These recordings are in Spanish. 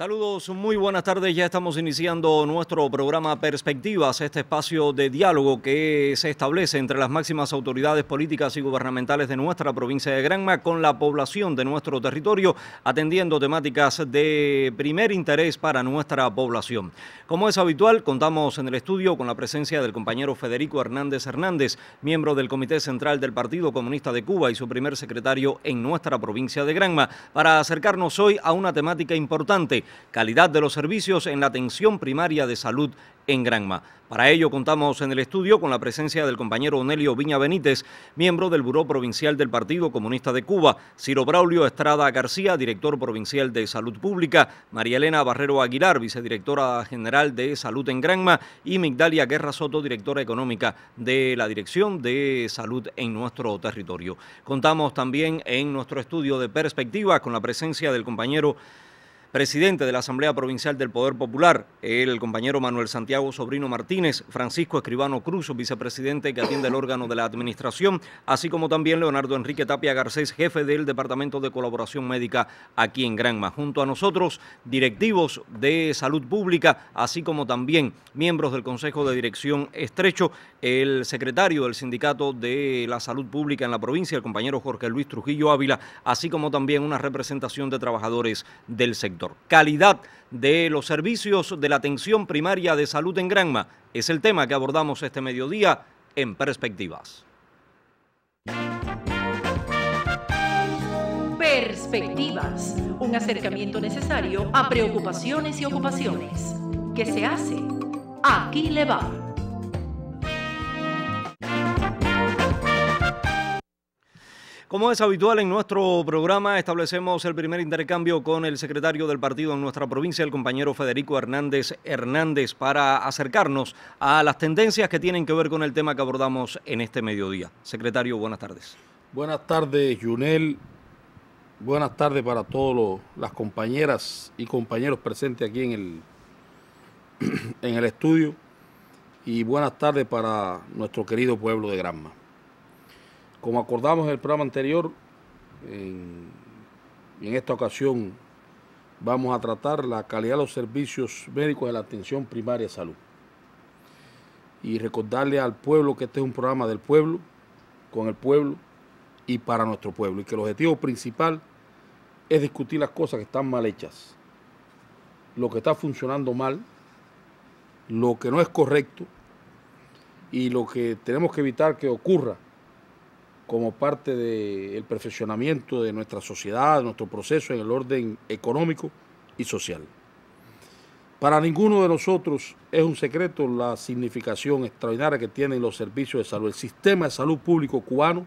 Saludos, muy buenas tardes. Ya estamos iniciando nuestro programa Perspectivas, este espacio de diálogo que se establece entre las máximas autoridades políticas y gubernamentales de nuestra provincia de Granma con la población de nuestro territorio, atendiendo temáticas de primer interés para nuestra población. Como es habitual, contamos en el estudio con la presencia del compañero Federico Hernández Hernández, miembro del Comité Central del Partido Comunista de Cuba y su primer secretario en nuestra provincia de Granma, para acercarnos hoy a una temática importante calidad de los servicios en la atención primaria de salud en Granma. Para ello contamos en el estudio con la presencia del compañero Onelio Viña Benítez, miembro del Buró Provincial del Partido Comunista de Cuba, Ciro Braulio Estrada García, director provincial de Salud Pública, María Elena Barrero Aguilar, vicedirectora general de Salud en Granma y Migdalia Guerra Soto, directora económica de la Dirección de Salud en nuestro territorio. Contamos también en nuestro estudio de perspectiva con la presencia del compañero presidente de la Asamblea Provincial del Poder Popular, el compañero Manuel Santiago Sobrino Martínez, Francisco Escribano Cruz, vicepresidente que atiende el órgano de la Administración, así como también Leonardo Enrique Tapia Garcés, jefe del Departamento de Colaboración Médica aquí en Granma. Junto a nosotros, directivos de Salud Pública, así como también miembros del Consejo de Dirección Estrecho, el secretario del Sindicato de la Salud Pública en la provincia, el compañero Jorge Luis Trujillo Ávila, así como también una representación de trabajadores del sector. Calidad de los servicios de la atención primaria de salud en Granma es el tema que abordamos este mediodía en Perspectivas. Perspectivas, un acercamiento necesario a preocupaciones y ocupaciones. ¿Qué se hace? Aquí le va. Como es habitual en nuestro programa, establecemos el primer intercambio con el secretario del partido en nuestra provincia, el compañero Federico Hernández Hernández, para acercarnos a las tendencias que tienen que ver con el tema que abordamos en este mediodía. Secretario, buenas tardes. Buenas tardes, Junel. Buenas tardes para todas las compañeras y compañeros presentes aquí en el, en el estudio. Y buenas tardes para nuestro querido pueblo de Granma. Como acordamos en el programa anterior, en, esta ocasión vamos a tratar la calidad de los servicios médicos de la atención primaria de salud. Y recordarle al pueblo que este es un programa del pueblo, con el pueblo y para nuestro pueblo. Y que el objetivo principal es discutir las cosas que están mal hechas, lo que está funcionando mal, lo que no es correcto y lo que tenemos que evitar que ocurra como parte del perfeccionamiento de nuestra sociedad, de nuestro proceso en el orden económico y social. Para ninguno de nosotros es un secreto la significación extraordinaria que tienen los servicios de salud, el sistema de salud público cubano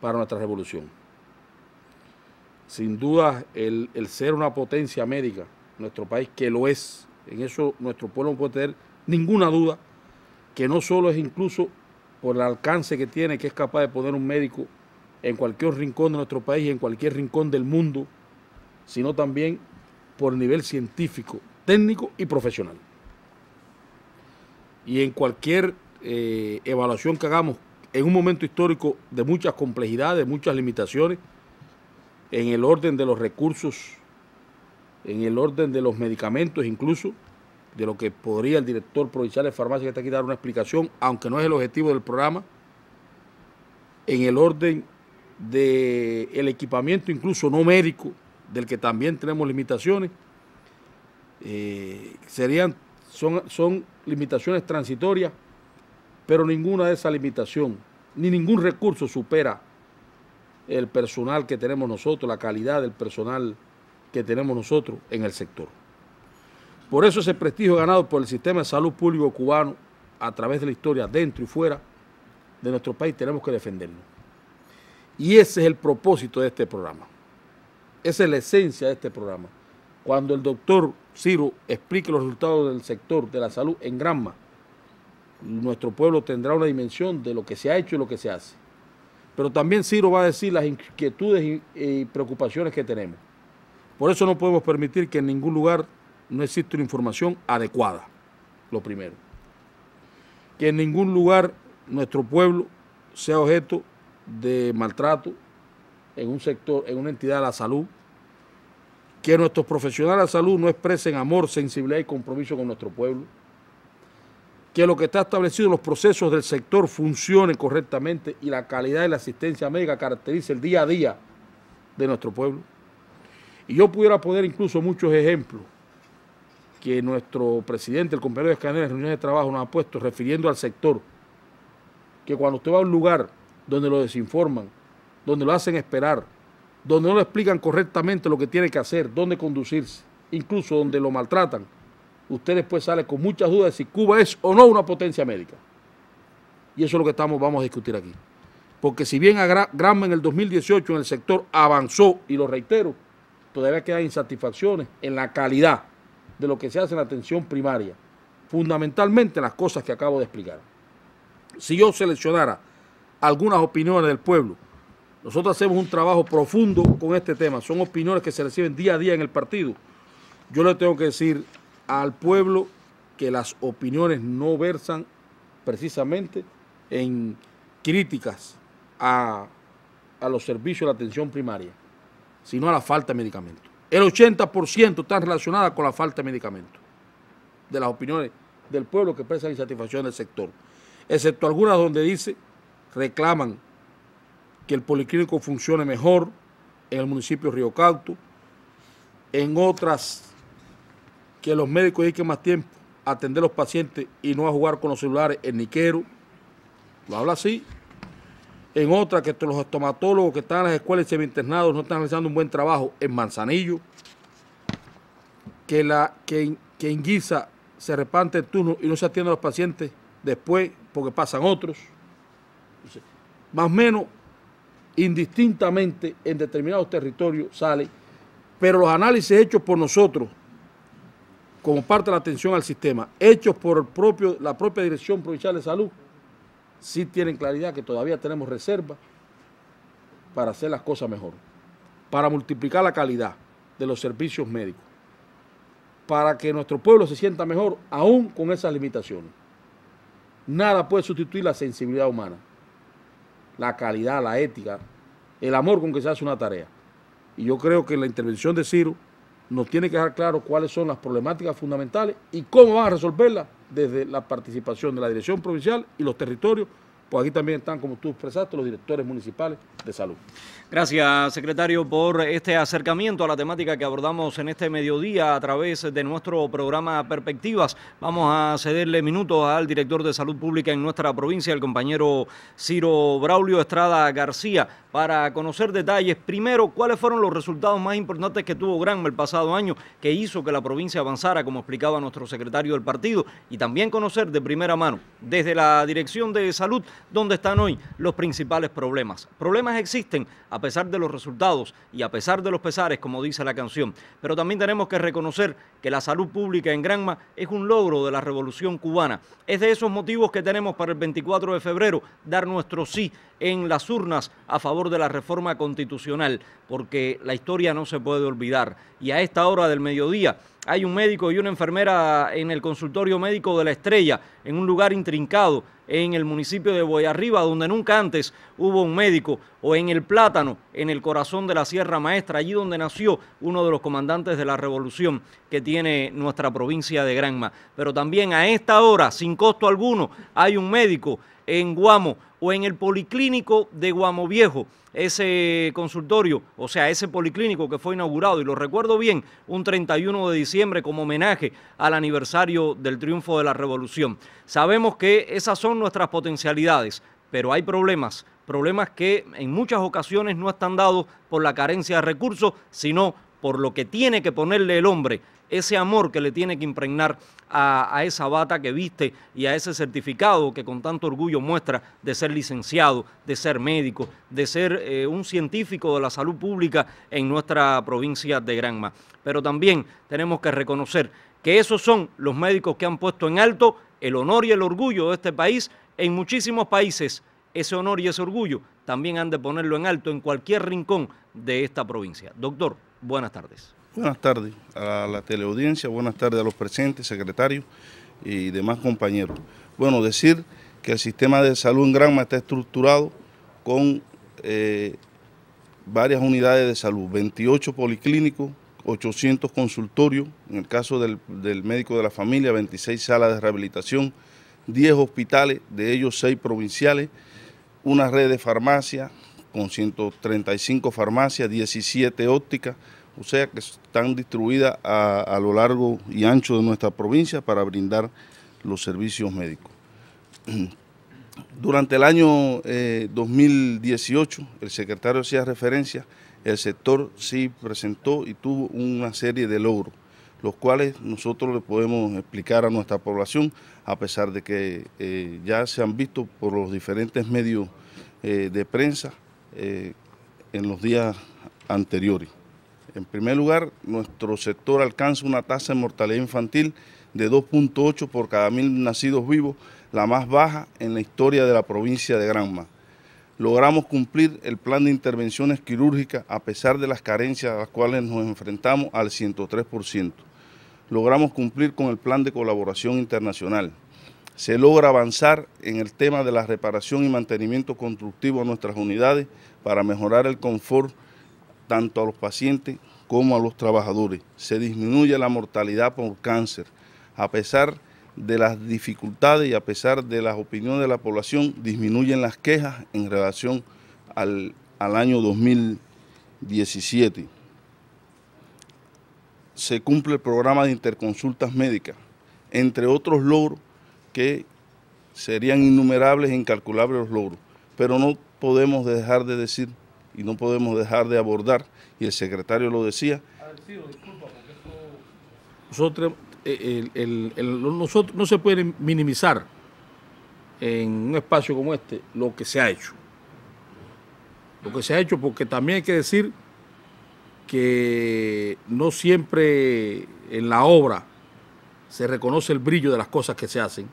para nuestra revolución. Sin duda, el, el ser una potencia médica, nuestro país que lo es, en eso nuestro pueblo no puede tener ninguna duda, que no solo es incluso por el alcance que tiene, que es capaz de poner un médico en cualquier rincón de nuestro país y en cualquier rincón del mundo, sino también por nivel científico, técnico y profesional. Y en cualquier eh, evaluación que hagamos en un momento histórico de muchas complejidades, de muchas limitaciones, en el orden de los recursos, en el orden de los medicamentos incluso, de lo que podría el director provincial de farmacia que está aquí dar una explicación, aunque no es el objetivo del programa, en el orden del el equipamiento incluso no médico, del que también tenemos limitaciones, eh, serían, son, son limitaciones transitorias, pero ninguna de esas limitaciones, ni ningún recurso supera el personal que tenemos nosotros, la calidad del personal que tenemos nosotros en el sector. Por eso ese prestigio ganado por el sistema de salud público cubano a través de la historia, dentro y fuera de nuestro país, tenemos que defenderlo. Y ese es el propósito de este programa. Esa es la esencia de este programa. Cuando el doctor Ciro explique los resultados del sector de la salud en Granma, nuestro pueblo tendrá una dimensión de lo que se ha hecho y lo que se hace. Pero también Ciro va a decir las inquietudes y preocupaciones que tenemos. Por eso no podemos permitir que en ningún lugar no existe una información adecuada, lo primero. Que en ningún lugar nuestro pueblo sea objeto de maltrato en un sector, en una entidad de la salud. Que nuestros profesionales de la salud no expresen amor, sensibilidad y compromiso con nuestro pueblo. Que lo que está establecido, en los procesos del sector funcione correctamente y la calidad de la asistencia médica caracterice el día a día de nuestro pueblo. Y yo pudiera poner incluso muchos ejemplos que nuestro presidente, el compañero de Escanel, en reuniones de trabajo nos ha puesto refiriendo al sector, que cuando usted va a un lugar donde lo desinforman, donde lo hacen esperar, donde no le explican correctamente lo que tiene que hacer, dónde conducirse, incluso donde lo maltratan, usted después sale con muchas dudas de si Cuba es o no una potencia médica. Y eso es lo que estamos, vamos a discutir aquí. Porque si bien Granma en el 2018 en el sector avanzó, y lo reitero, todavía quedan insatisfacciones en la calidad de lo que se hace en la atención primaria. Fundamentalmente las cosas que acabo de explicar. Si yo seleccionara algunas opiniones del pueblo, nosotros hacemos un trabajo profundo con este tema. Son opiniones que se reciben día a día en el partido. Yo le tengo que decir al pueblo que las opiniones no versan precisamente en críticas a, a los servicios de la atención primaria, sino a la falta de medicamentos el 80% está relacionada con la falta de medicamentos, de las opiniones del pueblo que expresan insatisfacción del sector, excepto algunas donde dice, reclaman que el policlínico funcione mejor en el municipio Río Cauto, en otras que los médicos dediquen más tiempo a atender a los pacientes y no a jugar con los celulares en Niquero. Lo habla así, en otra que los estomatólogos que están en las escuelas y semi-internados no están realizando un buen trabajo en Manzanillo, que, la, que, en Guisa se repante el turno y no se atienden a los pacientes después porque pasan otros. más o menos indistintamente en determinados territorios sale, pero los análisis hechos por nosotros como parte de la atención al sistema, hechos por propio, la propia Dirección Provincial de Salud, sí tienen claridad que todavía tenemos reservas para hacer las cosas mejor, para multiplicar la calidad de los servicios médicos, para que nuestro pueblo se sienta mejor aún con esas limitaciones. Nada puede sustituir la sensibilidad humana, la calidad, la ética, el amor con que se hace una tarea. Y yo creo que la intervención de Ciro nos tiene que dejar claro cuáles son las problemáticas fundamentales y cómo van a resolverlas desde la participación de la Dirección Provincial y los territorios pues aquí también están, como tú expresaste, los directores municipales de salud. Gracias, secretario, por este acercamiento a la temática que abordamos en este mediodía a través de nuestro programa Perspectivas. Vamos a cederle minutos al director de salud pública en nuestra provincia, el compañero Ciro Braulio Estrada García, para conocer detalles. Primero, cuáles fueron los resultados más importantes que tuvo Granma el pasado año, que hizo que la provincia avanzara, como explicaba nuestro secretario del partido, y también conocer de primera mano, desde la Dirección de Salud, Dónde están hoy los principales problemas. Problemas existen a pesar de los resultados y a pesar de los pesares, como dice la canción, pero también tenemos que reconocer que la salud pública en Granma es un logro de la revolución cubana. Es de esos motivos que tenemos para el 24 de febrero dar nuestro sí en las urnas a favor de la reforma constitucional, porque la historia no se puede olvidar. Y a esta hora del mediodía hay un médico y una enfermera en el consultorio médico de la Estrella, en un lugar intrincado, en el municipio de Boyarriba, donde nunca antes hubo un médico, o en el Plátano, en el corazón de la Sierra Maestra, allí donde nació uno de los comandantes de la revolución que tiene nuestra provincia de Granma. Pero también a esta hora, sin costo alguno, hay un médico en Guamo o en el policlínico de Guamo Viejo, ese consultorio, o sea, ese policlínico que fue inaugurado, y lo recuerdo bien, un 31 de diciembre como homenaje al aniversario del triunfo de la revolución. Sabemos que esas son nuestras potencialidades, pero hay problemas, problemas que en muchas ocasiones no están dados por la carencia de recursos, sino por lo que tiene que ponerle el hombre ese amor que le tiene que impregnar a, esa bata que viste y a ese certificado que con tanto orgullo muestra de ser licenciado, de ser médico, de ser eh, un científico de la salud pública en nuestra provincia de Granma. Pero también tenemos que reconocer que esos son los médicos que han puesto en alto el honor y el orgullo de este país en muchísimos países. Ese honor y ese orgullo también han de ponerlo en alto en cualquier rincón de esta provincia. Doctor, buenas tardes. Buenas tardes a la teleaudiencia, buenas tardes a los presentes, secretarios y demás compañeros. Bueno, decir que el sistema de salud en Granma está estructurado con eh, varias unidades de salud, 28 policlínicos, 800 consultorios, en el caso del, del, médico de la familia, 26 salas de rehabilitación, 10 hospitales, de ellos 6 provinciales, una red de farmacias con 135 farmacias, 17 ópticas, o sea que están distribuidas a, lo largo y ancho de nuestra provincia para brindar los servicios médicos. Durante el año 2018, eh, el secretario hacía referencia, el sector sí presentó y tuvo una serie de logros, los cuales nosotros le podemos explicar a nuestra población, a pesar de que eh, ya se han visto por los diferentes medios eh, de prensa en los días anteriores. En primer lugar, nuestro sector alcanza una tasa de mortalidad infantil de 2.8 por cada mil nacidos vivos, la más baja en la historia de la provincia de Granma. Logramos cumplir el plan de intervenciones quirúrgicas a pesar de las carencias a las cuales nos enfrentamos al 103%. Logramos cumplir con el plan de colaboración internacional. Se logra avanzar en el tema de la reparación y mantenimiento constructivo de nuestras unidades para mejorar el confort tanto a los pacientes como a los trabajadores. Se disminuye la mortalidad por cáncer. A pesar de las dificultades y a pesar de las opiniones de la población, disminuyen las quejas en relación al, año 2017. Se cumple el programa de interconsultas médicas, entre otros logros que serían innumerables e incalculables los logros, pero no podemos dejar de decir y no podemos dejar de abordar, y el secretario lo decía. Eh, nosotros, no se puede minimizar en un espacio como este lo que se ha hecho. Lo que se ha hecho, porque también hay que decir que no siempre en la obra se reconoce el brillo de las cosas que se hacen.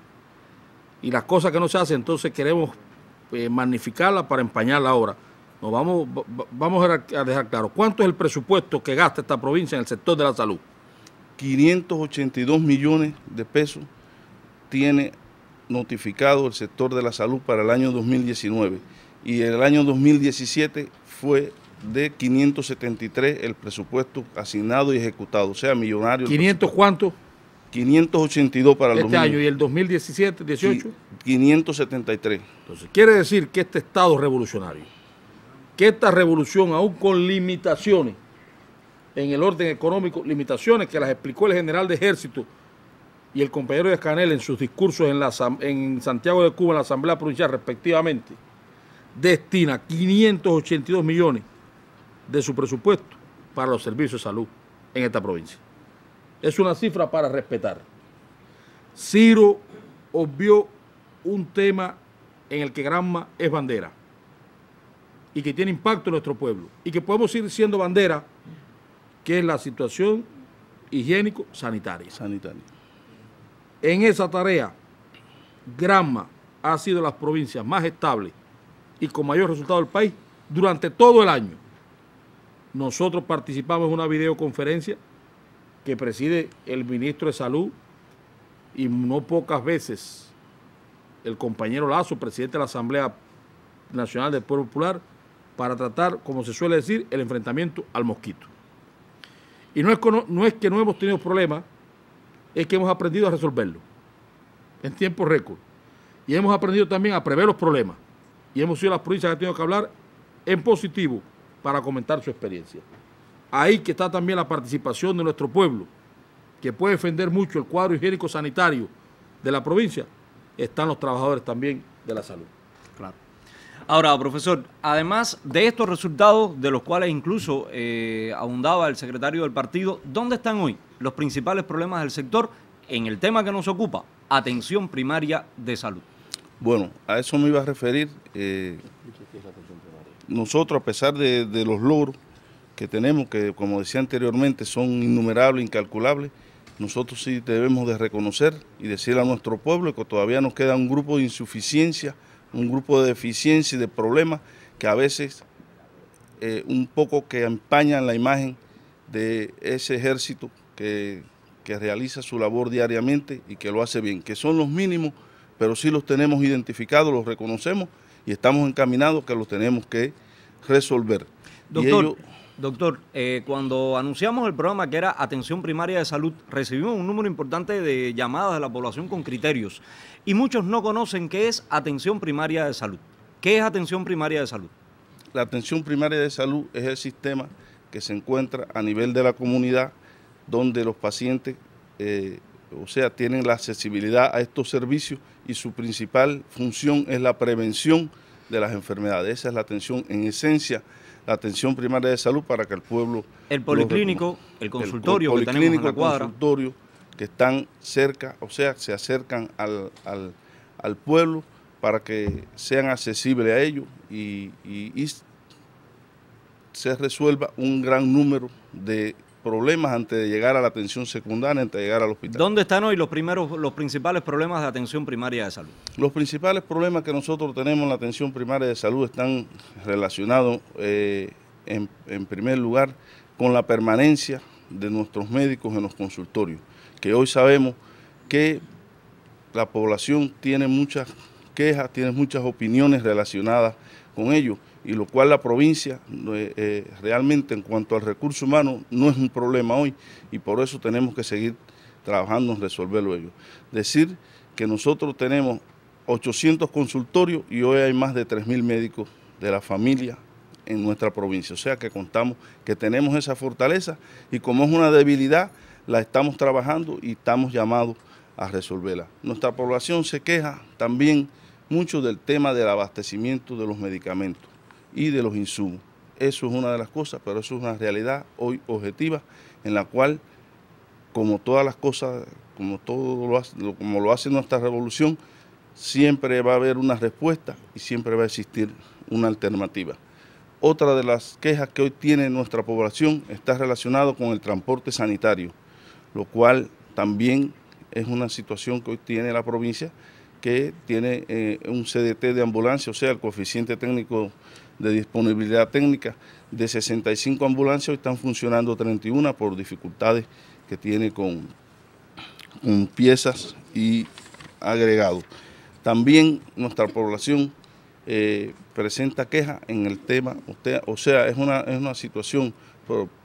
Y las cosas que no se hacen, entonces queremos eh, magnificarlas magnificarla para empañar la obra vamos, vamos a dejar claro, ¿cuánto es el presupuesto que gasta esta provincia en el sector de la salud? 582 millones de pesos tiene notificado el sector de la salud para el año 2019 y el año 2017 fue de 573 el presupuesto asignado y ejecutado, o sea, millonario. ¿500 cuánto? 582 para el este año y el 2017, 18? 573. Entonces, quiere decir que este Estado revolucionario que esta revolución, aún con limitaciones en el orden económico, limitaciones que las explicó el general de ejército y el compañero de Escanel en sus discursos en, la, en Santiago de Cuba, en la Asamblea Provincial respectivamente, destina 582 millones de su presupuesto para los servicios de salud en esta provincia. Es una cifra para respetar. Ciro obvió un tema en el que Granma es bandera, y que tiene impacto en nuestro pueblo y que podemos ir siendo bandera, que es la situación higiénico-sanitaria. Sanitaria. En esa tarea, Granma ha sido las provincias más estables y con mayor resultado del país durante todo el año. Nosotros participamos en una videoconferencia que preside el ministro de Salud y no pocas veces el compañero Lazo, presidente de la Asamblea Nacional del Pueblo Popular, para tratar, como se suele decir, el enfrentamiento al mosquito. Y no es, que no hemos tenido problemas, es que hemos aprendido a resolverlo en tiempo récord. Y hemos aprendido también a prever los problemas. Y hemos sido las provincias que han tenido que hablar en positivo para comentar su experiencia. Ahí que está también la participación de nuestro pueblo, que puede defender mucho el cuadro higiénico sanitario de la provincia, están los trabajadores también de la salud. Claro. Ahora, profesor, además de estos resultados, de los cuales incluso ahondaba eh, abundaba el secretario del partido, ¿dónde están hoy los principales problemas del sector en el tema que nos ocupa, atención primaria de salud? Bueno, a eso me iba a referir. Eh, nosotros, a pesar de, de los logros que tenemos, que como decía anteriormente, son innumerables, incalculables, nosotros sí debemos de reconocer y decirle a nuestro pueblo que todavía nos queda un grupo de insuficiencia un grupo de deficiencias y de problemas que a veces eh, un poco que empañan la imagen de ese ejército que, realiza su labor diariamente y que lo hace bien, que son los mínimos, pero sí los tenemos identificados, los reconocemos y estamos encaminados que los tenemos que resolver. Doctor, Doctor, eh, cuando anunciamos el programa que era Atención Primaria de Salud, recibimos un número importante de llamadas de la población con criterios y muchos no conocen qué es Atención Primaria de Salud. ¿Qué es Atención Primaria de Salud? La Atención Primaria de Salud es el sistema que se encuentra a nivel de la comunidad donde los pacientes, eh, o sea, tienen la accesibilidad a estos servicios y su principal función es la prevención de las enfermedades. Esa es la atención en esencia la atención primaria de salud para que el pueblo... El policlínico, el consultorio el, que tenemos en consultorio que están cerca, o sea, se acercan al, pueblo para que sean accesibles a ellos y se resuelva un gran número de problemas antes de llegar a la atención secundaria, antes de llegar al hospital. ¿Dónde están hoy los primeros, los principales problemas de atención primaria de salud? Los principales problemas que nosotros tenemos en la atención primaria de salud están relacionados, eh, en, en primer lugar, con la permanencia de nuestros médicos en los consultorios, que hoy sabemos que la población tiene muchas quejas, tiene muchas opiniones relacionadas con ello y lo cual la provincia eh, eh, realmente en cuanto al recurso humano no es un problema hoy y por eso tenemos que seguir trabajando en resolverlo ellos. Decir que nosotros tenemos 800 consultorios y hoy hay más de 3.000 médicos de la familia en nuestra provincia, o sea que contamos que tenemos esa fortaleza y como es una debilidad, la estamos trabajando y estamos llamados a resolverla. Nuestra población se queja también mucho del tema del abastecimiento de los medicamentos y de los insumos. Eso es una de las cosas, pero eso es una realidad hoy objetiva en la cual, como todas las cosas, como todo lo hace, como lo hace nuestra revolución, siempre va a haber una respuesta y siempre va a existir una alternativa. Otra de las quejas que hoy tiene nuestra población está relacionado con el transporte sanitario, lo cual también es una situación que hoy tiene la provincia, que tiene eh, un CDT de ambulancia, o sea, el coeficiente técnico de disponibilidad técnica. De 65 ambulancias hoy están funcionando 31 por dificultades que tiene con, piezas y agregados. También nuestra población eh, presenta queja en el tema, usted, o sea, es una, situación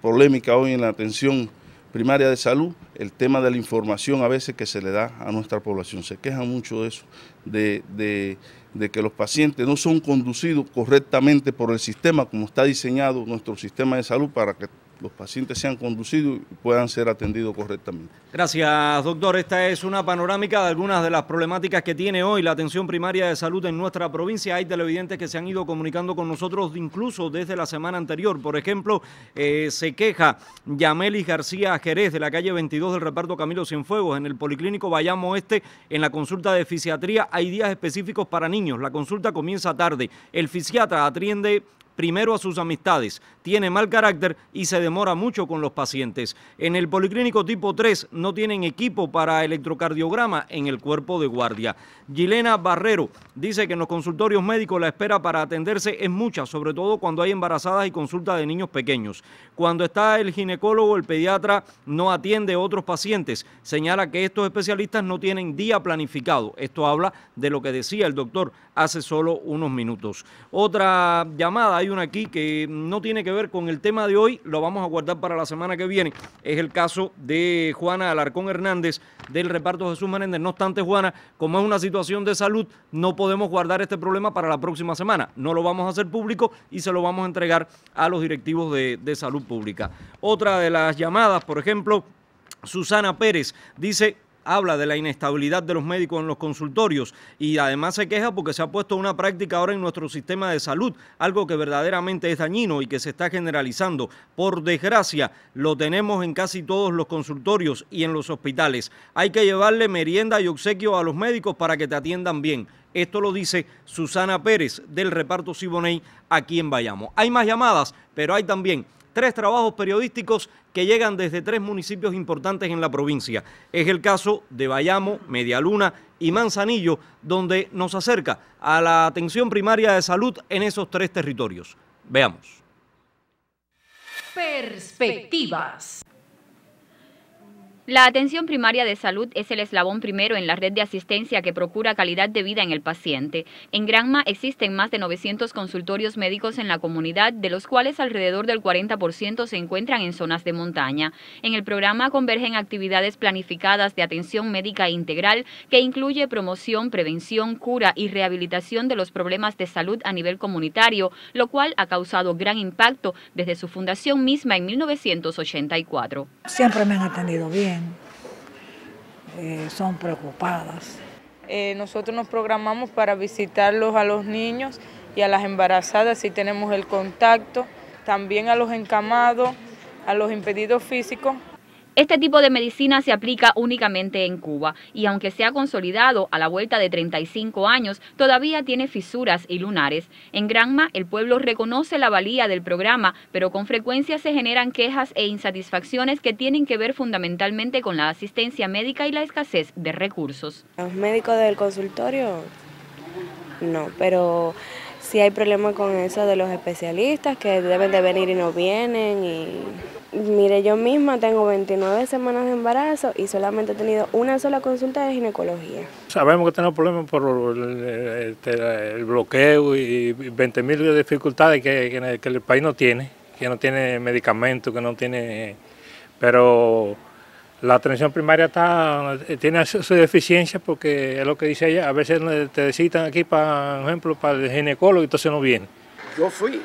polémica hoy en la atención primaria de salud, el tema de la información a veces que se le da a nuestra población. Se queja mucho de eso, de de que los pacientes no son conducidos correctamente por el sistema como está diseñado nuestro sistema de salud para que los pacientes sean conducidos y puedan ser atendidos correctamente. Gracias, doctor. Esta es una panorámica de algunas de las problemáticas que tiene hoy la atención primaria de salud en nuestra provincia. Hay televidentes que se han ido comunicando con nosotros incluso desde la semana anterior. Por ejemplo, eh, se queja Yamelis García Jerez de la calle 22 del reparto Camilo Cienfuegos en el Policlínico Bayamo Este, En la consulta de fisiatría hay días específicos para niños. La consulta comienza tarde. El fisiatra atiende primero a sus amistades, tiene mal carácter y se demora mucho con los pacientes. En el policlínico tipo 3 no tienen equipo para electrocardiograma en el cuerpo de guardia. Gilena Barrero dice que en los consultorios médicos la espera para atenderse es mucha, sobre todo cuando hay embarazadas y consulta de niños pequeños. Cuando está el ginecólogo, el pediatra no atiende a otros pacientes. Señala que estos especialistas no tienen día planificado. Esto habla de lo que decía el doctor hace solo unos minutos. Otra llamada, hay una aquí que no tiene que ver con el tema de hoy, lo vamos a guardar para la semana que viene. Es el caso de Juana Alarcón Hernández del reparto Jesús Menéndez. No obstante, Juana, como es una situación de salud, no podemos guardar este problema para la próxima semana. No lo vamos a hacer público y se lo vamos a entregar a los directivos de, de salud pública. Otra de las llamadas, por ejemplo, Susana Pérez dice, habla de la inestabilidad de los médicos en los consultorios y además se queja porque se ha puesto una práctica ahora en nuestro sistema de salud, algo que verdaderamente es dañino y que se está generalizando. Por desgracia, lo tenemos en casi todos los consultorios y en los hospitales. Hay que llevarle merienda y obsequio a los médicos para que te atiendan bien. Esto lo dice Susana Pérez del reparto Siboney aquí en Bayamo. Hay más llamadas, pero hay también tres trabajos periodísticos que llegan desde tres municipios importantes en la provincia. Es el caso de Bayamo, Medialuna y Manzanillo, donde nos acerca a la atención primaria de salud en esos tres territorios. Veamos. Perspectivas. La atención primaria de salud es el eslabón primero en la red de asistencia que procura calidad de vida en el paciente. En Granma existen más de 900 consultorios médicos en la comunidad, de los cuales alrededor del 40% se encuentran en zonas de montaña. En el programa convergen actividades planificadas de atención médica integral que incluye promoción, prevención, cura y rehabilitación de los problemas de salud a nivel comunitario, lo cual ha causado gran impacto desde su fundación misma en 1984. Siempre me han atendido bien eh, son preocupadas. Eh, nosotros nos programamos para visitarlos a los niños y a las embarazadas si tenemos el contacto, también a los encamados, a los impedidos físicos este tipo de medicina se aplica únicamente en Cuba y aunque se ha consolidado a la vuelta de 35 años, todavía tiene fisuras y lunares. En Granma, el pueblo reconoce la valía del programa, pero con frecuencia se generan quejas e insatisfacciones que tienen que ver fundamentalmente con la asistencia médica y la escasez de recursos. Los médicos del consultorio, no, pero si hay problemas con eso de los especialistas que deben de venir y no vienen. Y mire, yo misma tengo 29 semanas de embarazo y solamente he tenido una sola consulta de ginecología. Sabemos que tenemos problemas por el, este, bloqueo y 20.000 dificultades que, el, país no tiene, que no tiene medicamentos, que no tiene... pero la atención primaria está, eh, tiene su, deficiencia porque es lo que dice ella, a veces te necesitan aquí, para, por ejemplo, para el ginecólogo y entonces no viene. Yo fui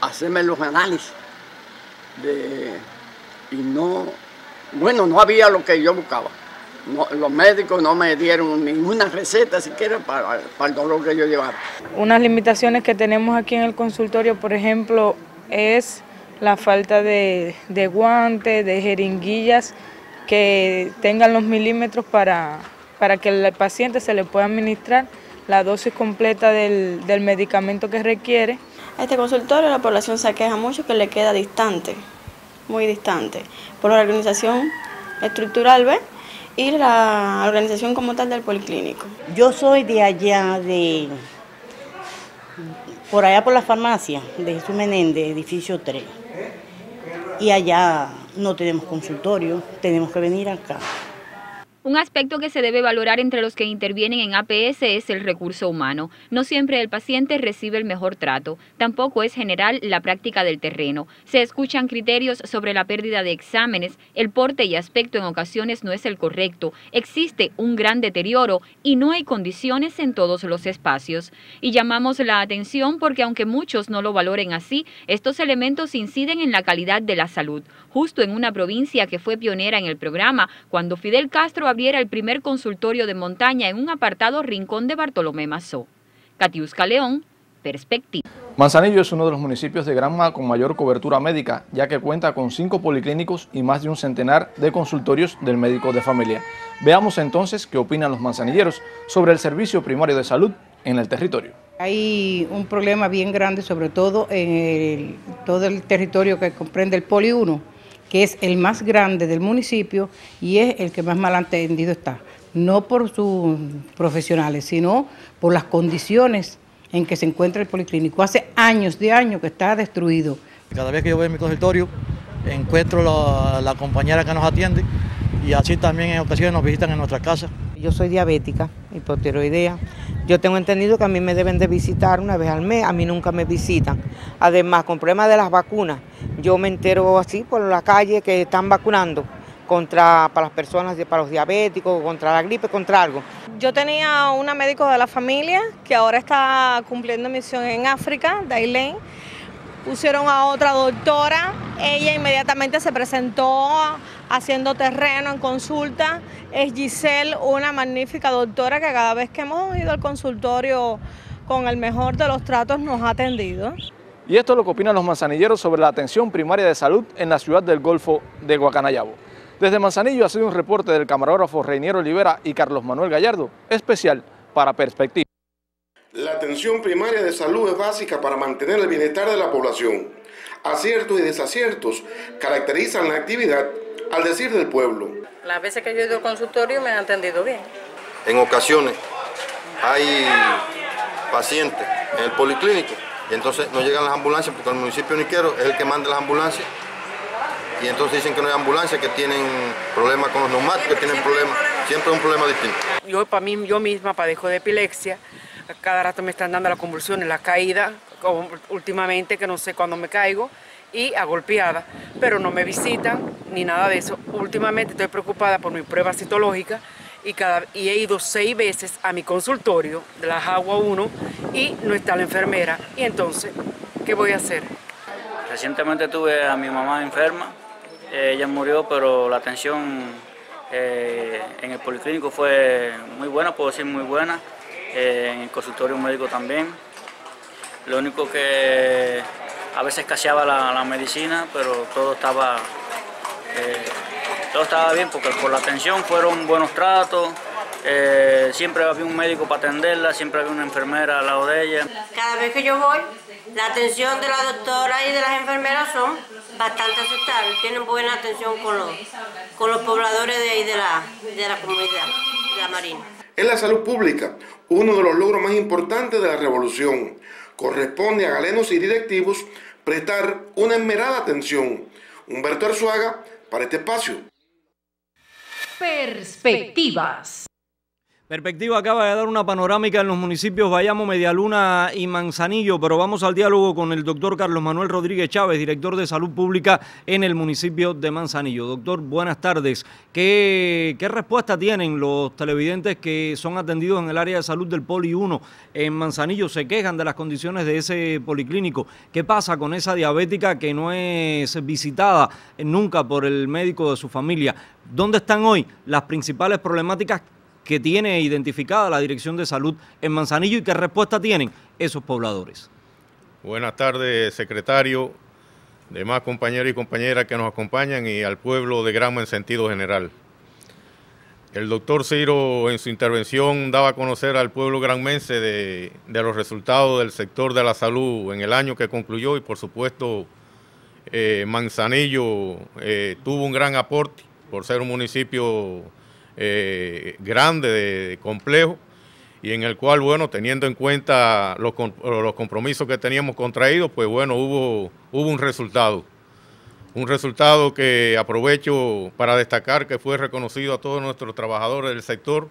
a hacerme los análisis y no, bueno, no había lo que yo buscaba. los médicos no me dieron ninguna receta siquiera para, el dolor que yo llevaba. Unas limitaciones que tenemos aquí en el consultorio, por ejemplo, es la falta de guantes, de jeringuillas que tengan los milímetros para, para que al paciente se le pueda administrar la dosis completa del, medicamento que requiere. A este consultorio la población se queja mucho que le queda distante, muy distante, por la organización estructural y la organización como tal del policlínico. Yo soy de allá, de por allá por la farmacia de Jesús Menéndez, edificio 3, y allá no tenemos consultorio, tenemos que venir acá. Un aspecto que se debe valorar entre los que intervienen en APS es el recurso humano. No siempre el paciente recibe el mejor trato, tampoco es general la práctica del terreno. Se escuchan criterios sobre la pérdida de exámenes, el porte y aspecto en ocasiones no es el correcto, existe un gran deterioro y no hay condiciones en todos los espacios. Y llamamos la atención porque aunque muchos no lo valoren así, estos elementos inciden en la calidad de la salud, justo en una provincia que fue pionera en el programa, cuando Fidel Castro abriera el primer consultorio de montaña en un apartado rincón de Bartolomé Mazó. Catiusca León, Perspectiva. Manzanillo es uno de los municipios de Granma con mayor cobertura médica, ya que cuenta con cinco policlínicos y más de un centenar de consultorios del médico de familia. Veamos entonces qué opinan los manzanilleros sobre el servicio primario de salud en el territorio. Hay un problema bien grande, sobre todo en todo el territorio que comprende el Poli 1 que es el más grande del municipio y es el que más mal atendido está, no por sus profesionales, sino por las condiciones en que se encuentra el policlínico. Hace años de años que está destruido. Cada vez que yo voy a mi consultorio, encuentro la, la compañera que nos atiende y así también en ocasiones nos visitan en nuestra casa yo soy diabética, hipotiroidea. Yo tengo entendido que a mí me deben de visitar una vez al mes, a mí nunca me visitan. Además, con problemas de las vacunas, yo me entero así por la calle que están vacunando contra para las personas, para los diabéticos, contra la gripe, contra algo. Yo tenía una médico de la familia que ahora está cumpliendo misión en África, Dailén. Pusieron a otra doctora, ella inmediatamente se presentó haciendo terreno en consulta. Es Giselle, una magnífica doctora que cada vez que hemos ido al consultorio con el mejor de los tratos nos ha atendido. Y esto es lo que opinan los manzanilleros sobre la atención primaria de salud en la ciudad del Golfo de Guacanayabo. Desde Manzanillo ha sido un reporte del camarógrafo Reiniero Olivera y Carlos Manuel Gallardo, especial para Perspectiva. La atención primaria de salud es básica para mantener el bienestar de la población. Aciertos y desaciertos caracterizan la actividad al decir del pueblo. Las veces que yo he ido al consultorio me han atendido bien. En ocasiones hay pacientes en el policlínico y entonces no llegan las ambulancias porque el municipio Niquero es el que manda las ambulancias y entonces dicen que no hay ambulancia que tienen problemas con los neumáticos, que tienen problemas, siempre es un problema distinto. Yo para mí, yo misma padezco de epilepsia, cada rato me están dando las convulsiones, las caídas, últimamente que no sé cuándo me caigo, y agolpeada, pero no me visitan ni nada de eso. Últimamente estoy preocupada por mi prueba citológica y, cada, y he ido seis veces a mi consultorio de la Jagua 1 y no está la enfermera. Y entonces, ¿qué voy a hacer? Recientemente tuve a mi mamá enferma, ella murió, pero la atención eh, en el policlínico fue muy buena, puedo decir muy buena, eh, en el consultorio médico también. Lo único que a veces escaseaba la, medicina, pero todo estaba, eh, todo estaba bien porque por la atención fueron buenos tratos, eh, siempre había un médico para atenderla, siempre había una enfermera al lado de ella. Cada vez que yo voy, la atención de la doctora y de las enfermeras son bastante aceptables, tienen buena atención con los, con los pobladores de ahí de la, de la comunidad, de la Marina. En la salud pública, uno de los logros más importantes de la revolución, corresponde a galenos y directivos prestar una enmerada atención. Humberto Arzuaga para este espacio. Perspectivas. Perspectiva acaba de dar una panorámica en los municipios Bayamo, Medialuna y Manzanillo, pero vamos al diálogo con el doctor Carlos Manuel Rodríguez Chávez, director de Salud Pública en el municipio de Manzanillo. Doctor, buenas tardes. ¿Qué, qué respuesta tienen los televidentes que son atendidos en el área de salud del Poli 1 en Manzanillo? Se quejan de las condiciones de ese policlínico. ¿Qué pasa con esa diabética que no es visitada nunca por el médico de su familia? ¿Dónde están hoy las principales problemáticas que tiene identificada la Dirección de Salud en Manzanillo y qué respuesta tienen esos pobladores. Buenas tardes, secretario, demás compañeros y compañeras que nos acompañan y al pueblo de Grama en sentido general. El doctor Ciro en su intervención daba a conocer al pueblo granmense de, de los resultados del sector de la salud en el año que concluyó y por supuesto eh, Manzanillo eh, tuvo un gran aporte por ser un municipio eh, grande, de, complejo, y en el cual, bueno, teniendo en cuenta los, compromisos que teníamos contraídos, pues bueno, hubo, hubo un resultado. Un resultado que aprovecho para destacar que fue reconocido a todos nuestros trabajadores del sector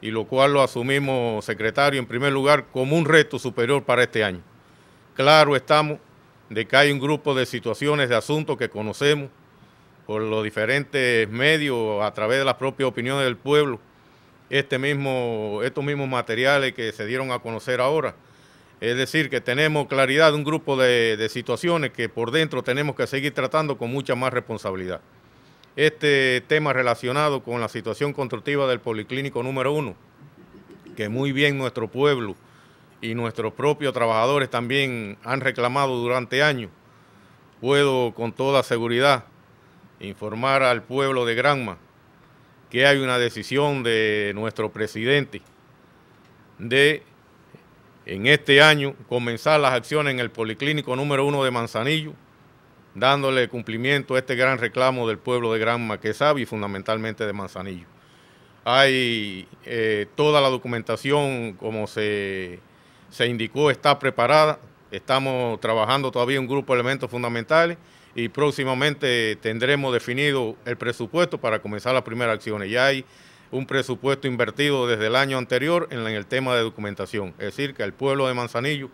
y lo cual lo asumimos, secretario, en primer lugar, como un reto superior para este año. Claro estamos de que hay un grupo de situaciones, de asuntos que conocemos, por los diferentes medios, a través de las propias opiniones del pueblo, este mismo, estos mismos materiales que se dieron a conocer ahora. Es decir, que tenemos claridad de un grupo de, de situaciones que por dentro tenemos que seguir tratando con mucha más responsabilidad. Este tema relacionado con la situación constructiva del Policlínico número uno, que muy bien nuestro pueblo y nuestros propios trabajadores también han reclamado durante años. Puedo con toda seguridad informar al pueblo de Granma que hay una decisión de nuestro presidente de en este año comenzar las acciones en el Policlínico número uno de Manzanillo, dándole cumplimiento a este gran reclamo del pueblo de Granma que sabe y fundamentalmente de Manzanillo. Hay eh, toda la documentación, como se, se indicó, está preparada. Estamos trabajando todavía un grupo de elementos fundamentales y próximamente tendremos definido el presupuesto para comenzar las primeras acciones. Ya hay un presupuesto invertido desde el año anterior en el tema de documentación. Es decir, que el pueblo de Manzanillo,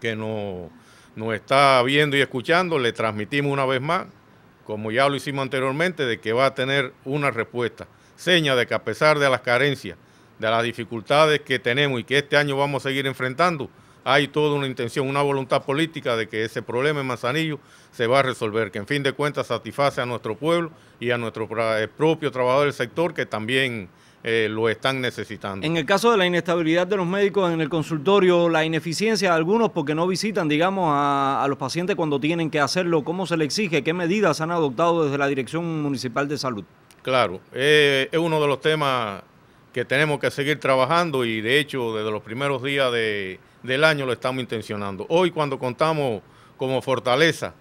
que nos, nos está viendo y escuchando, le transmitimos una vez más, como ya lo hicimos anteriormente, de que va a tener una respuesta. Seña de que a pesar de las carencias, de las dificultades que tenemos y que este año vamos a seguir enfrentando, hay toda una intención, una voluntad política de que ese problema en Manzanillo se va a resolver, que en fin de cuentas satisface a nuestro pueblo y a nuestro eh, propio trabajador del sector que también eh, lo están necesitando. En el caso de la inestabilidad de los médicos en el consultorio, la ineficiencia de algunos porque no visitan, digamos, a, los pacientes cuando tienen que hacerlo, ¿cómo se le exige? ¿Qué medidas han adoptado desde la Dirección Municipal de Salud? Claro, eh, es uno de los temas que tenemos que seguir trabajando y de hecho desde los primeros días del año lo estamos intencionando. Hoy cuando contamos como fortaleza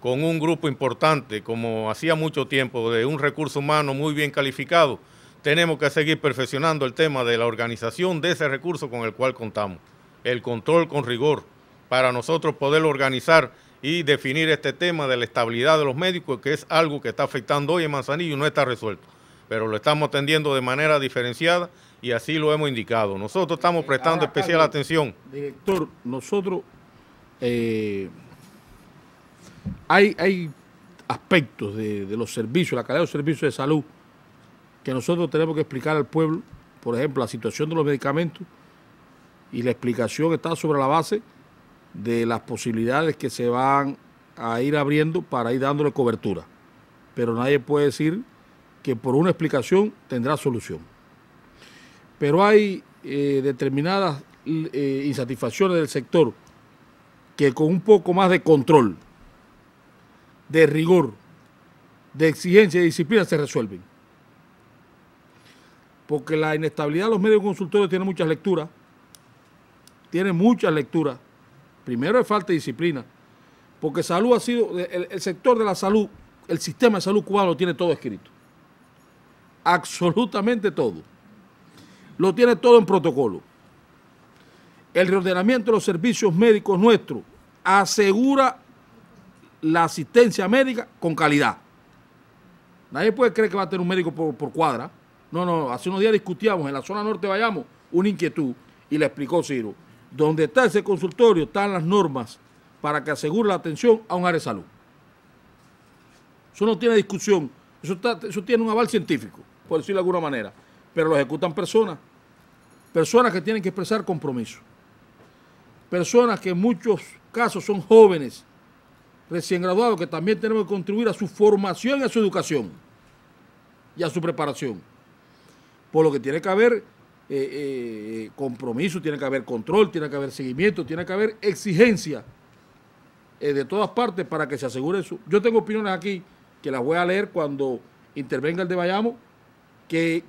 con un grupo importante, como hacía mucho tiempo, de un recurso humano muy bien calificado, tenemos que seguir perfeccionando el tema de la organización de ese recurso con el cual contamos, el control con rigor, para nosotros poder organizar y definir este tema de la estabilidad de los médicos, que es algo que está afectando hoy en Manzanillo y no está resuelto pero lo estamos atendiendo de manera diferenciada y así lo hemos indicado. Nosotros estamos prestando especial atención. Director, nosotros eh, hay, hay aspectos de, de, los servicios, la calidad de los servicios de salud, que nosotros tenemos que explicar al pueblo, por ejemplo, la situación de los medicamentos y la explicación está sobre la base de las posibilidades que se van a ir abriendo para ir dándole cobertura. Pero nadie puede decir que por una explicación tendrá solución. Pero hay eh, determinadas eh, insatisfacciones del sector que con un poco más de control, de rigor, de exigencia y disciplina se resuelven. Porque la inestabilidad de los medios consultores tiene muchas lecturas, tiene muchas lecturas. Primero es falta de disciplina, porque salud ha sido, el, el sector de la salud, el sistema de salud cubano lo tiene todo escrito absolutamente todo. Lo tiene todo en protocolo. El reordenamiento de los servicios médicos nuestros asegura la asistencia médica con calidad. Nadie puede creer que va a tener un médico por, cuadra. No, no, hace unos días discutíamos en la zona norte vayamos una inquietud y le explicó Ciro. Donde está ese consultorio están las normas para que asegure la atención a un área de salud. Eso no tiene discusión, eso tiene un aval científico por decirlo de alguna manera, pero lo ejecutan personas, personas que tienen que expresar compromiso, personas que en muchos casos son jóvenes, recién graduados, que también tenemos que contribuir a su formación y a su educación y a su preparación. Por lo que tiene que haber eh, eh, compromiso, tiene que haber control, tiene que haber seguimiento, tiene que haber exigencia eh, de todas partes para que se asegure eso. Yo tengo opiniones aquí que las voy a leer cuando intervenga el de Bayamo, que,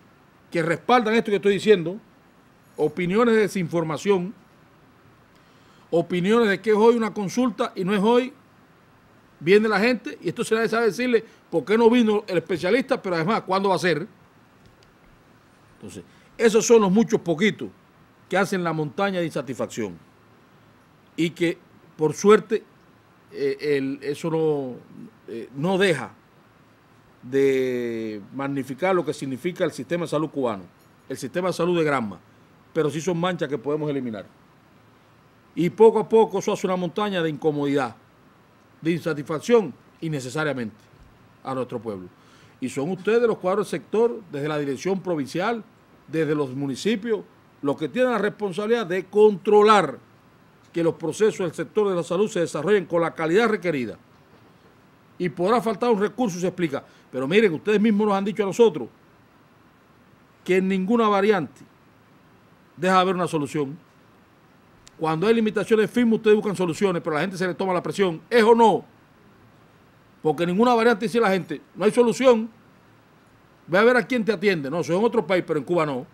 respaldan esto que estoy diciendo, opiniones de desinformación, opiniones de que es hoy una consulta y no es hoy, viene la gente y esto entonces la sabe decirle por qué no vino el especialista, pero además cuándo va a ser. Entonces, esos son los muchos poquitos que hacen la montaña de insatisfacción y que por suerte eh, eso no, eh, no deja de magnificar lo que significa el sistema de salud cubano, el sistema de salud de Granma, pero sí son manchas que podemos eliminar. Y poco a poco eso hace una montaña de incomodidad, de insatisfacción innecesariamente a nuestro pueblo. Y son ustedes los cuadros del sector, desde la dirección provincial, desde los municipios, los que tienen la responsabilidad de controlar que los procesos del sector de la salud se desarrollen con la calidad requerida y podrá faltar un recurso, se explica. Pero miren, ustedes mismos nos han dicho a nosotros que en ninguna variante deja de haber una solución. Cuando hay limitaciones firmes, ustedes buscan soluciones, pero a la gente se le toma la presión. ¿Es o no? Porque ninguna variante dice la gente, no hay solución. Ve a ver a quién te atiende. No, soy en otro país, pero en Cuba no.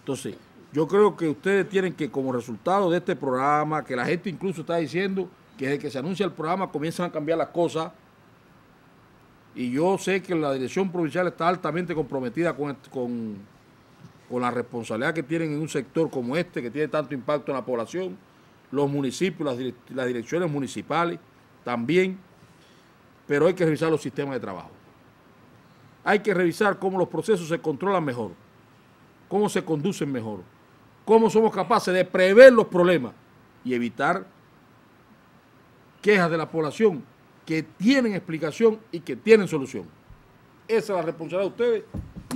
Entonces, yo creo que ustedes tienen que, como resultado de este programa, que la gente incluso está diciendo que desde que se anuncia el programa comienzan a cambiar las cosas, y yo sé que la dirección provincial está altamente comprometida con, la responsabilidad que tienen en un sector como este, que tiene tanto impacto en la población, los municipios, las, las direcciones municipales también, pero hay que revisar los sistemas de trabajo. Hay que revisar cómo los procesos se controlan mejor, cómo se conducen mejor, cómo somos capaces de prever los problemas y evitar quejas de la población que tienen explicación y que tienen solución. Esa es la responsabilidad de ustedes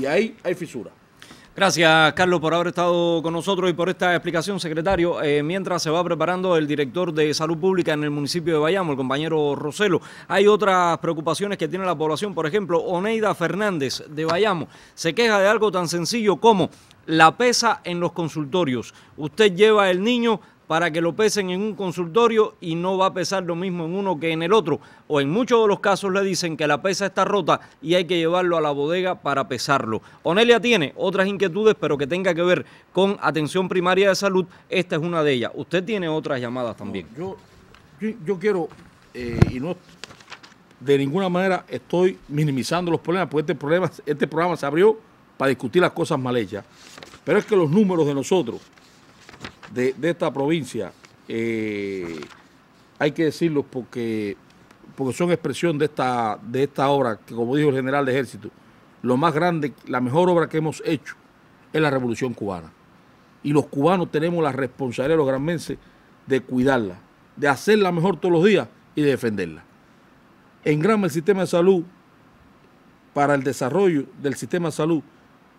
y ahí hay fisura. Gracias, Carlos, por haber estado con nosotros y por esta explicación, secretario. Eh, mientras se va preparando el director de Salud Pública en el municipio de Bayamo, el compañero Roselo, hay otras preocupaciones que tiene la población. Por ejemplo, Oneida Fernández de Bayamo se queja de algo tan sencillo como la pesa en los consultorios. Usted lleva el niño para que lo pesen en un consultorio y no va a pesar lo mismo en uno que en el otro. O en muchos de los casos le dicen que la pesa está rota y hay que llevarlo a la bodega para pesarlo. Onelia tiene otras inquietudes, pero que tenga que ver con atención primaria de salud. Esta es una de ellas. Usted tiene otras llamadas también. yo, quiero, eh, y no de ninguna manera estoy minimizando los problemas, porque este, este programa se abrió para discutir las cosas mal hechas. Pero es que los números de nosotros de, esta provincia, eh, hay que decirlo porque, porque son expresión de esta, de esta obra, que como dijo el general de ejército, lo más grande, la mejor obra que hemos hecho es la revolución cubana. Y los cubanos tenemos la responsabilidad, los granmenses, de cuidarla, de hacerla mejor todos los días y de defenderla. En el sistema de salud, para el desarrollo del sistema de salud,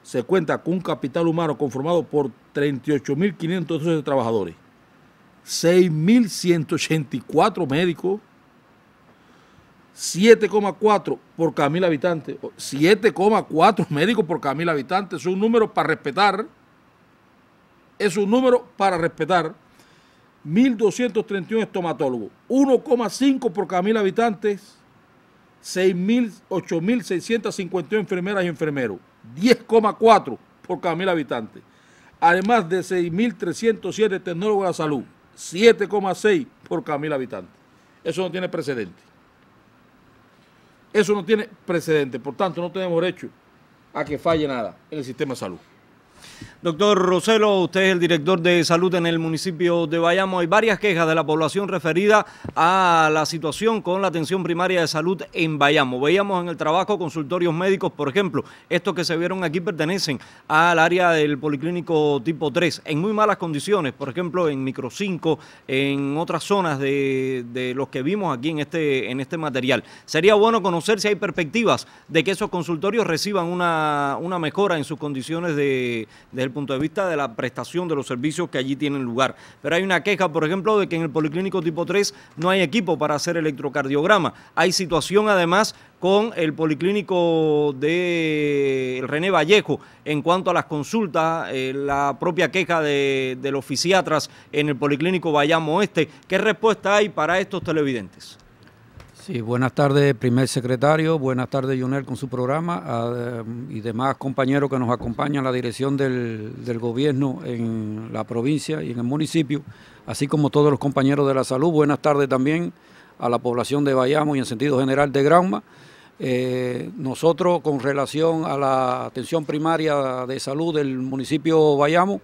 se cuenta con un capital humano conformado por 38.512 trabajadores, 6.184 médicos, 7,4 por cada mil habitantes, 7,4 médicos por cada mil habitantes, es un número para respetar, es un número para respetar, 1.231 estomatólogos, 1,5 por cada mil habitantes, 8.651 enfermeras y enfermeros, 10,4 por cada mil habitantes. Además de 6.307 tecnólogos de salud, 7,6 por cada mil habitantes. Eso no tiene precedente. Eso no tiene precedente. Por tanto, no tenemos derecho a que falle nada en el sistema de salud. Doctor Roselo, usted es el director de salud en el municipio de Bayamo. Hay varias quejas de la población referida a la situación con la atención primaria de salud en Bayamo. Veíamos en el trabajo consultorios médicos, por ejemplo, estos que se vieron aquí pertenecen al área del policlínico tipo 3, en muy malas condiciones, por ejemplo, en micro 5, en otras zonas de, los que vimos aquí en este, en este material. Sería bueno conocer si hay perspectivas de que esos consultorios reciban una, una mejora en sus condiciones de, del punto de vista de la prestación de los servicios que allí tienen lugar. Pero hay una queja, por ejemplo, de que en el Policlínico tipo 3 no hay equipo para hacer electrocardiograma. Hay situación además con el Policlínico de René Vallejo en cuanto a las consultas, eh, la propia queja de, de los fisiatras en el Policlínico Bayamo Este. ¿Qué respuesta hay para estos televidentes? Sí, buenas tardes, primer secretario. Buenas tardes, Junel, con su programa ah, y demás compañeros que nos acompañan la dirección del, gobierno en la provincia y en el municipio, así como todos los compañeros de la salud. Buenas tardes también a la población de Bayamo y en sentido general de Grauma. Eh, nosotros, con relación a la atención primaria de salud del municipio Bayamo,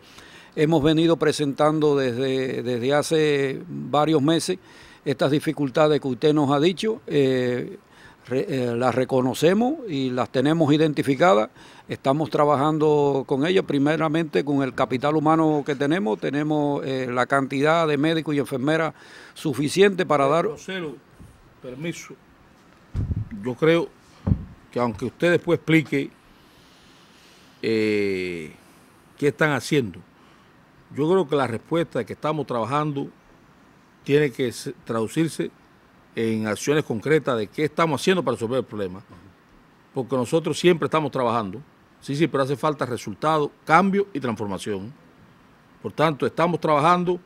hemos venido presentando desde, desde hace varios meses estas dificultades que usted nos ha dicho. Eh, eh, las reconocemos y las tenemos identificadas. Estamos trabajando con ellas, primeramente con el capital humano que tenemos. Tenemos eh, la cantidad de médicos y enfermeras suficiente para dar. permiso. Yo creo que aunque usted después explique qué están haciendo, yo creo que la respuesta es que estamos trabajando tiene que traducirse en acciones concretas de qué estamos haciendo para resolver el problema. Porque nosotros siempre estamos trabajando, sí, sí, pero hace falta resultado, cambio y transformación. Por tanto, estamos trabajando,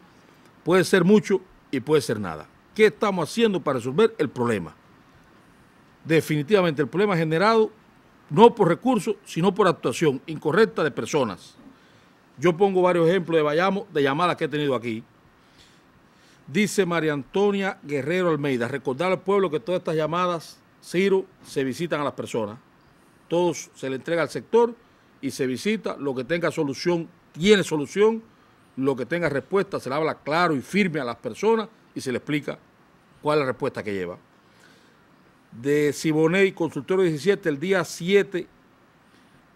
puede ser mucho y puede ser nada. ¿Qué estamos haciendo para resolver el problema? Definitivamente el problema generado no por recursos, sino por actuación incorrecta de personas. Yo pongo varios ejemplos de Bayamo, de llamadas que he tenido aquí. Dice María Antonia Guerrero Almeida, recordar al pueblo que todas estas llamadas, Ciro, se visitan a las personas. Todos se le entrega al sector y se visita. Lo que tenga solución, tiene solución. Lo que tenga respuesta, se le habla claro y firme a las personas y se le explica cuál es la respuesta que lleva. De Siboney, consultorio 17, el día 7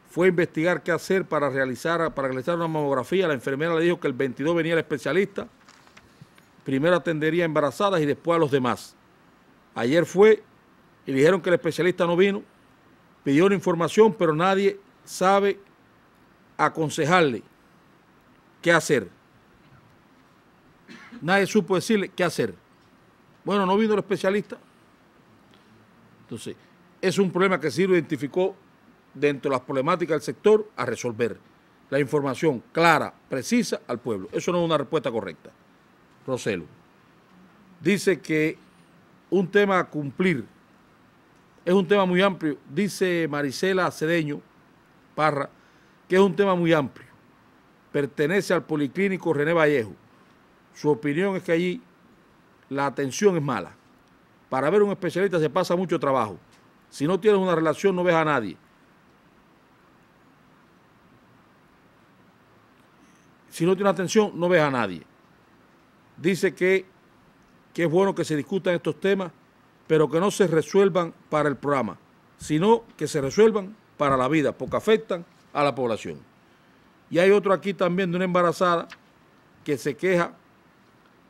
fue a investigar qué hacer para realizar, para realizar una mamografía. La enfermera le dijo que el 22 venía el especialista primero atendería a embarazadas y después a los demás. Ayer fue y dijeron que el especialista no vino, pidieron información, pero nadie sabe aconsejarle qué hacer. Nadie supo decirle qué hacer. Bueno, no vino el especialista. Entonces, es un problema que se identificó dentro de las problemáticas del sector a resolver. La información clara, precisa al pueblo. Eso no es una respuesta correcta. Roselo. Dice que un tema a cumplir es un tema muy amplio. Dice Marisela Cedeño Parra que es un tema muy amplio. Pertenece al Policlínico René Vallejo. Su opinión es que allí la atención es mala. Para ver un especialista se pasa mucho trabajo. Si no tienes una relación no ves a nadie. Si no tienes atención no ves a nadie dice que, que es bueno que se discutan estos temas, pero que no se resuelvan para el programa, sino que se resuelvan para la vida, porque afectan a la población. Y hay otro aquí también de una embarazada que se queja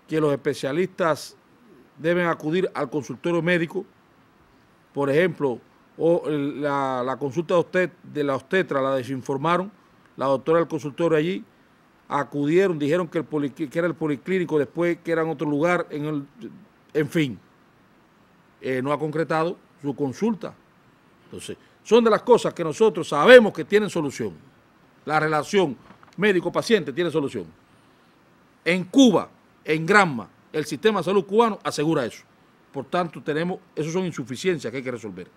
que los especialistas deben acudir al consultorio médico, por ejemplo, o la, consulta de, usted, de la obstetra la desinformaron, la doctora del consultorio allí acudieron, dijeron que, el que era el policlínico, después que era en otro lugar, en, el, en fin, eh, no ha concretado su consulta. Entonces, son de las cosas que nosotros sabemos que tienen solución. La relación médico-paciente tiene solución. En Cuba, en Granma, el sistema de salud cubano asegura eso. Por tanto, tenemos, eso son insuficiencias que hay que resolver.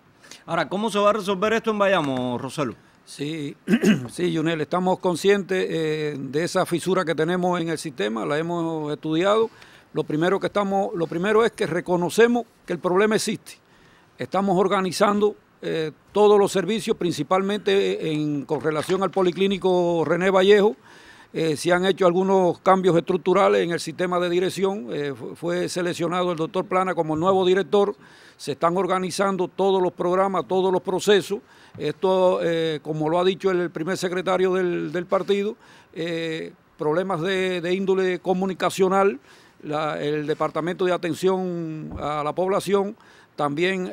Ahora, ¿cómo se va a resolver esto en Bayamo, Roselo? Sí, sí, Junel, estamos conscientes eh, de esa fisura que tenemos en el sistema, la hemos estudiado. Lo primero que estamos, lo primero es que reconocemos que el problema existe. Estamos organizando eh, todos los servicios, principalmente en, con relación al Policlínico René Vallejo, eh, se han hecho algunos cambios estructurales en el sistema de dirección. Eh, fue seleccionado el doctor Plana como nuevo director. Se están organizando todos los programas, todos los procesos. Esto, eh, como lo ha dicho el primer secretario del, partido, problemas de, índole comunicacional, el departamento de atención a la población, también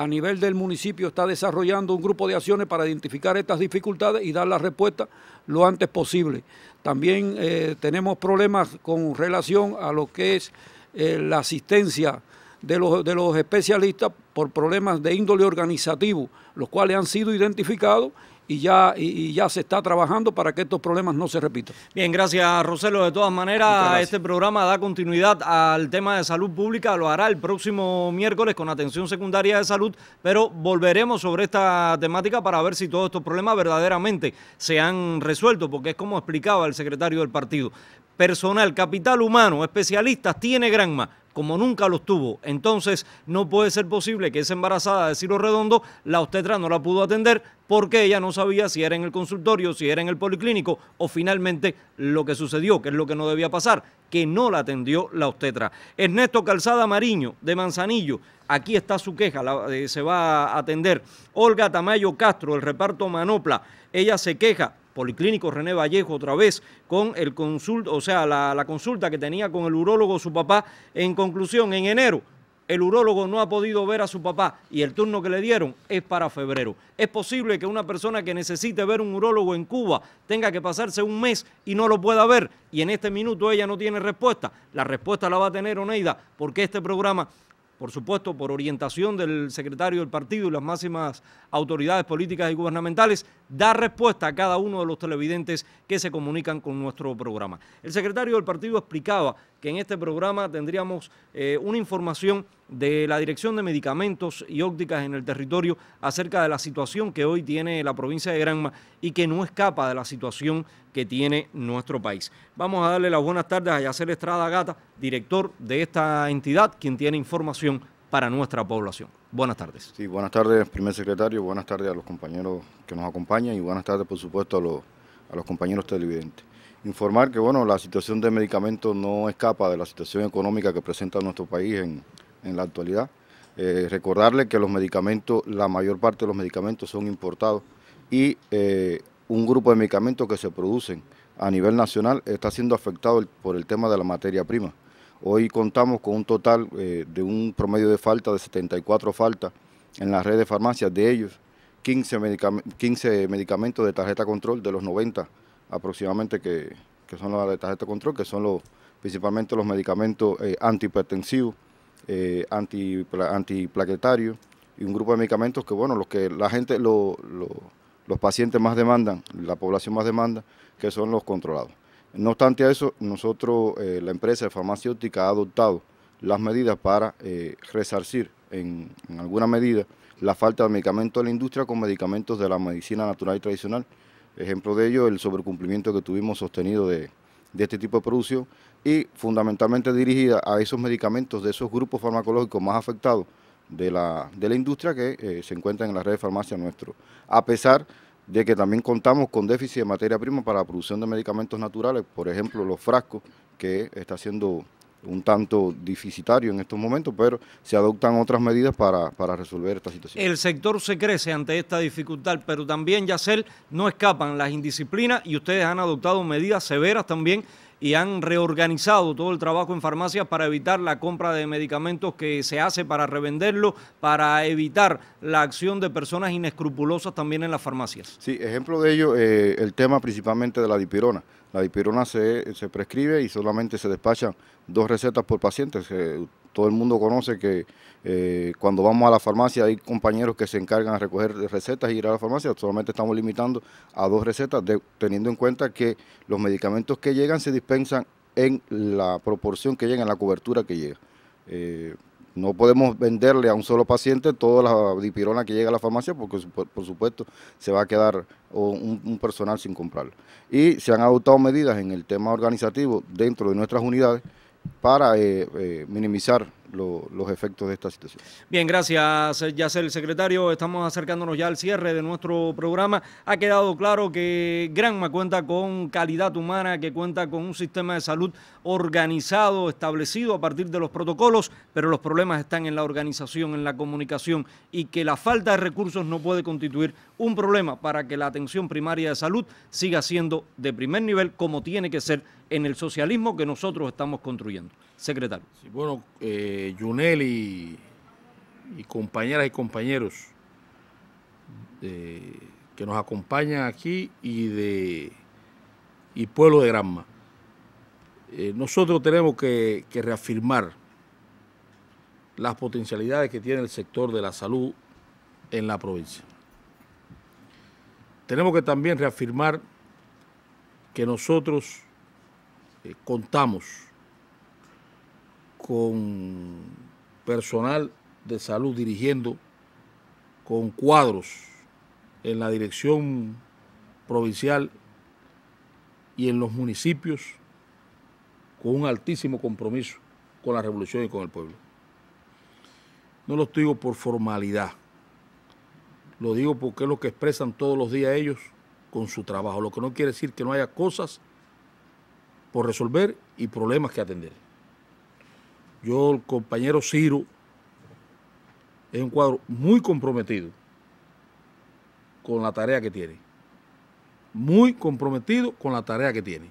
a nivel del municipio está desarrollando un grupo de acciones para identificar estas dificultades y dar la respuesta lo antes posible. También eh, tenemos problemas con relación a lo que es eh, la asistencia de los, de los especialistas por problemas de índole organizativo, los cuales han sido identificados y ya, y, ya se está trabajando para que estos problemas no se repitan. Bien, gracias Roselo. De todas maneras, este programa da continuidad al tema de salud pública, lo hará el próximo miércoles con atención secundaria de salud, pero volveremos sobre esta temática para ver si todos estos problemas verdaderamente se han resuelto, porque es como explicaba el secretario del partido. Personal, capital humano, especialistas, tiene gran Granma como nunca los tuvo. Entonces, no puede ser posible que esa embarazada de Ciro Redondo, la obstetra no la pudo atender porque ella no sabía si era en el consultorio, si era en el policlínico o finalmente lo que sucedió, que es lo que no debía pasar, que no la atendió la obstetra. Ernesto Calzada Mariño, de Manzanillo, aquí está su queja, eh, se va a atender. Olga Tamayo Castro, el reparto Manopla, ella se queja Policlínico René Vallejo otra vez con el o sea, la, la consulta que tenía con el urólogo su papá. En conclusión, en enero el urólogo no ha podido ver a su papá y el turno que le dieron es para febrero. Es posible que una persona que necesite ver un urólogo en Cuba tenga que pasarse un mes y no lo pueda ver y en este minuto ella no tiene respuesta. La respuesta la va a tener Oneida porque este programa por supuesto por orientación del secretario del partido y las máximas autoridades políticas y gubernamentales, da respuesta a cada uno de los televidentes que se comunican con nuestro programa. El secretario del partido explicaba que en este programa tendríamos eh, una información de la Dirección de Medicamentos y Ópticas en el territorio acerca de la situación que hoy tiene la provincia de Granma y que no escapa de la situación que tiene nuestro país. Vamos a darle las buenas tardes a Yacel Estrada Gata, director de esta entidad, quien tiene información para nuestra población. Buenas tardes. Sí, buenas tardes, primer secretario, buenas tardes a los compañeros que nos acompañan y buenas tardes, por supuesto, a los compañeros televidentes informar que bueno, la situación de medicamentos no escapa de la situación económica que presenta nuestro país en, la actualidad. Eh, recordarle que los medicamentos, la mayor parte de los medicamentos son importados y eh, un grupo de medicamentos que se producen a nivel nacional está siendo afectado por el tema de la materia prima. Hoy contamos con un total eh, de un promedio de falta de 74 faltas en la red de farmacias, de ellos 15, 15 medicamentos de tarjeta control de los 90 aproximadamente que, que son las tarjetas de control, que son los principalmente los medicamentos eh, antihipertensivos, eh, anti, antiplaquetarios y un grupo de medicamentos que, bueno, los que la gente, los pacientes más demandan, la población más demanda, que son los controlados. No obstante a eso, nosotros, eh, la empresa farmacéutica, ha adoptado las medidas para eh, resarcir en, en alguna medida la falta de medicamentos de la industria con medicamentos de la medicina natural y tradicional, Ejemplo de ello, el sobrecumplimiento que tuvimos sostenido de, este tipo de producción y fundamentalmente dirigida a esos medicamentos de esos grupos farmacológicos más afectados de la, de la industria que eh, se encuentran en la red de farmacia nuestro. A pesar de que también contamos con déficit de materia prima para la producción de medicamentos naturales, por ejemplo, los frascos que está siendo un tanto deficitario en estos momentos, pero se adoptan otras medidas para, resolver esta situación. El sector se crece ante esta dificultad, pero también, Yacel, no escapan las indisciplinas y ustedes han adoptado medidas severas también y han reorganizado todo el trabajo en farmacias para evitar la compra de medicamentos que se hace para revenderlo, para evitar la acción de personas inescrupulosas también en las farmacias. Sí, ejemplo de ello, eh, el tema principalmente de la dipirona. La dipirona se, prescribe y solamente se despachan dos recetas por paciente. todo el mundo conoce que eh, cuando vamos a la farmacia hay compañeros que se encargan de recoger recetas y ir a la farmacia, solamente estamos limitando a dos recetas, teniendo en cuenta que los medicamentos que llegan se dispensan en la proporción que llega, en la cobertura que llega. Eh, no podemos venderle a un solo paciente toda la dipirona que llega a la farmacia porque por supuesto se va a quedar un, personal sin comprarlo. Y se han adoptado medidas en el tema organizativo dentro de nuestras unidades para eh, eh, minimizar los efectos de esta situación. Bien, gracias, ya el secretario. Estamos acercándonos ya al cierre de nuestro programa. Ha quedado claro que Granma cuenta con calidad humana, que cuenta con un sistema de salud organizado, establecido a partir de los protocolos, pero los problemas están en la organización, en la comunicación y que la falta de recursos no puede constituir un problema para que la atención primaria de salud siga siendo de primer nivel como tiene que ser en el socialismo que nosotros estamos construyendo secretario. bueno, eh, y, compañeras y compañeros que nos acompañan aquí y de y pueblo de Granma. Eh, nosotros tenemos que, reafirmar las potencialidades que tiene el sector de la salud en la provincia. Tenemos que también reafirmar que nosotros eh, contamos con personal de salud dirigiendo, con cuadros en la dirección provincial y en los municipios, con un altísimo compromiso con la revolución y con el pueblo. No lo digo por formalidad, lo digo porque es lo que expresan todos los días ellos con su trabajo, lo que no quiere decir que no haya cosas por resolver y problemas que atender. Yo, el compañero Ciro, es un cuadro muy comprometido con la tarea que tiene. Muy comprometido con la tarea que tiene.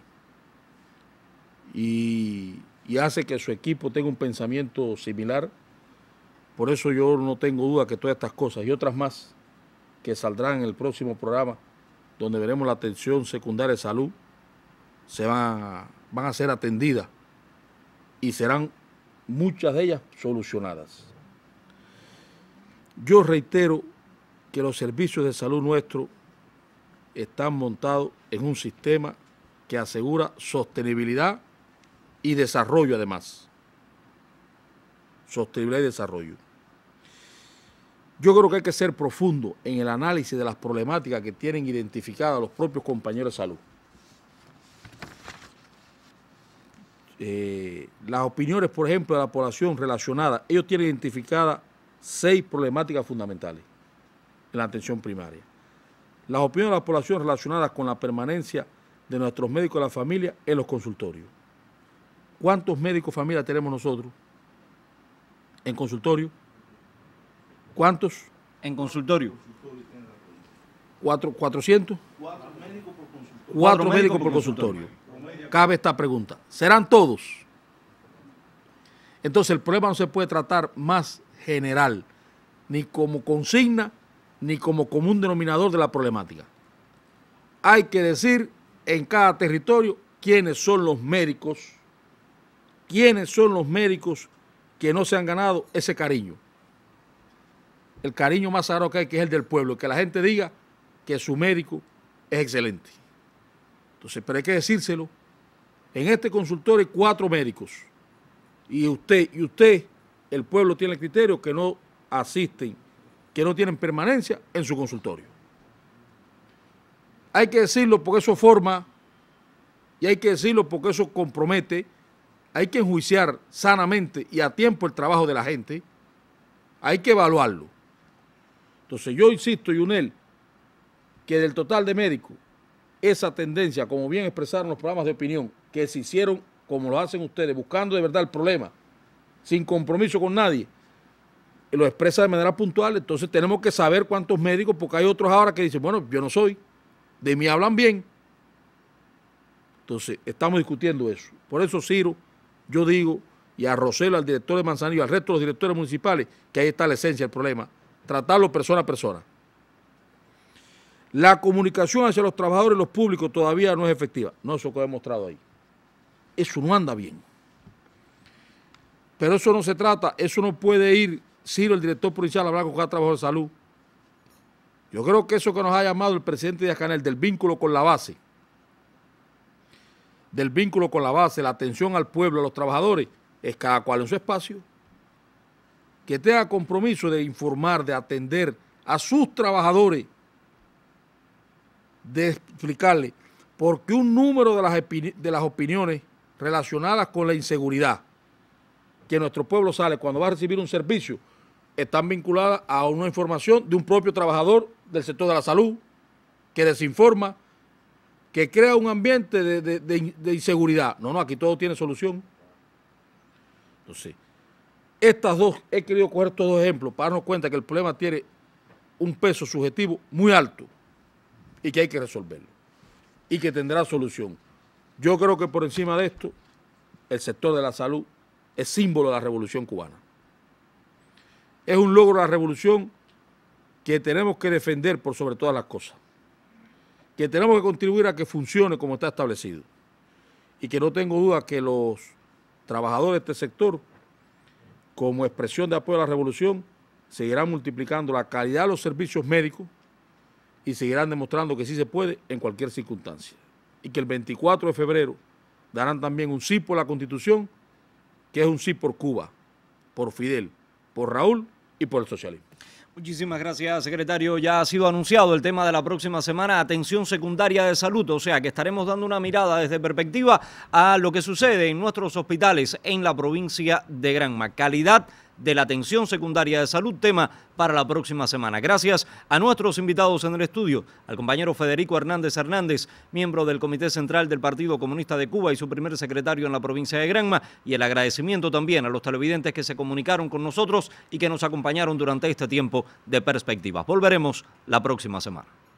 Y, hace que su equipo tenga un pensamiento similar. Por eso yo no tengo duda que todas estas cosas y otras más que saldrán en el próximo programa, donde veremos la atención secundaria de salud, se van van a ser atendidas y serán muchas de ellas solucionadas. Yo reitero que los servicios de salud nuestro están montados en un sistema que asegura sostenibilidad y desarrollo además. Sostenibilidad y desarrollo. Yo creo que hay que ser profundo en el análisis de las problemáticas que tienen identificadas los propios compañeros de salud. Eh, las opiniones, por ejemplo, de la población relacionada, ellos tienen identificadas seis problemáticas fundamentales en la atención primaria. Las opiniones de la población relacionadas con la permanencia de nuestros médicos de la familia en los consultorios. ¿Cuántos médicos familia tenemos nosotros en consultorio? ¿Cuántos? En consultorio. 400. médicos por consultorio. Cuatro médicos por consultorio cabe esta pregunta. ¿Serán todos? Entonces el problema no se puede tratar más general, ni como consigna, ni como común denominador de la problemática. Hay que decir en cada territorio quiénes son los médicos, quiénes son los médicos que no se han ganado ese cariño. El cariño más sagrado que hay, que es el del pueblo, que la gente diga que su médico es excelente. Entonces, pero hay que decírselo en este consultorio hay cuatro médicos. Y usted, y usted, el pueblo tiene el criterio que no asisten, que no tienen permanencia en su consultorio. Hay que decirlo porque eso forma y hay que decirlo porque eso compromete. Hay que enjuiciar sanamente y a tiempo el trabajo de la gente. Hay que evaluarlo. Entonces yo insisto, Yunel, que del total de médicos, esa tendencia, como bien expresaron los programas de opinión, que se hicieron como lo hacen ustedes, buscando de verdad el problema, sin compromiso con nadie, y lo expresa de manera puntual, entonces tenemos que saber cuántos médicos, porque hay otros ahora que dicen, bueno, yo no soy, de mí hablan bien. Entonces, estamos discutiendo eso. Por eso, Ciro, yo digo, y a Roselo, al director de Manzanillo, al resto de los directores municipales, que ahí está la esencia del problema, tratarlo persona a persona. La comunicación hacia los trabajadores, los públicos, todavía no es efectiva. No que he demostrado ahí eso no anda bien. Pero eso no se trata, eso no puede ir, si el director provincial, habla con cada trabajo de salud. Yo creo que eso que nos ha llamado el presidente de Canel del vínculo con la base, del vínculo con la base, la atención al pueblo, a los trabajadores, es cada cual en su espacio. Que tenga compromiso de informar, de atender a sus trabajadores, de explicarle, porque un número de las, de las opiniones relacionadas con la inseguridad que nuestro pueblo sale cuando va a recibir un servicio están vinculadas a una información de un propio trabajador del sector de la salud que desinforma, que crea un ambiente de, inseguridad. No, no, aquí todo tiene solución. Entonces, estas dos, he querido coger estos dos ejemplos para darnos cuenta que el problema tiene un peso subjetivo muy alto y que hay que resolverlo y que tendrá solución. Yo creo que por encima de esto, el sector de la salud es símbolo de la revolución cubana. Es un logro de la revolución que tenemos que defender por sobre todas las cosas, que tenemos que contribuir a que funcione como está establecido y que no tengo duda que los trabajadores de este sector, como expresión de apoyo a la revolución, seguirán multiplicando la calidad de los servicios médicos y seguirán demostrando que sí se puede en cualquier circunstancia y que el 24 de febrero darán también un sí por la Constitución, que es un sí por Cuba, por Fidel, por Raúl y por el socialismo. Muchísimas gracias, secretario. Ya ha sido anunciado el tema de la próxima semana, atención secundaria de salud, o sea que estaremos dando una mirada desde perspectiva a lo que sucede en nuestros hospitales en la provincia de Granma. Calidad de la atención secundaria de salud, tema para la próxima semana. Gracias a nuestros invitados en el estudio, al compañero Federico Hernández Hernández, miembro del Comité Central del Partido Comunista de Cuba y su primer secretario en la provincia de Granma, y el agradecimiento también a los televidentes que se comunicaron con nosotros y que nos acompañaron durante este tiempo de perspectivas. Volveremos la próxima semana.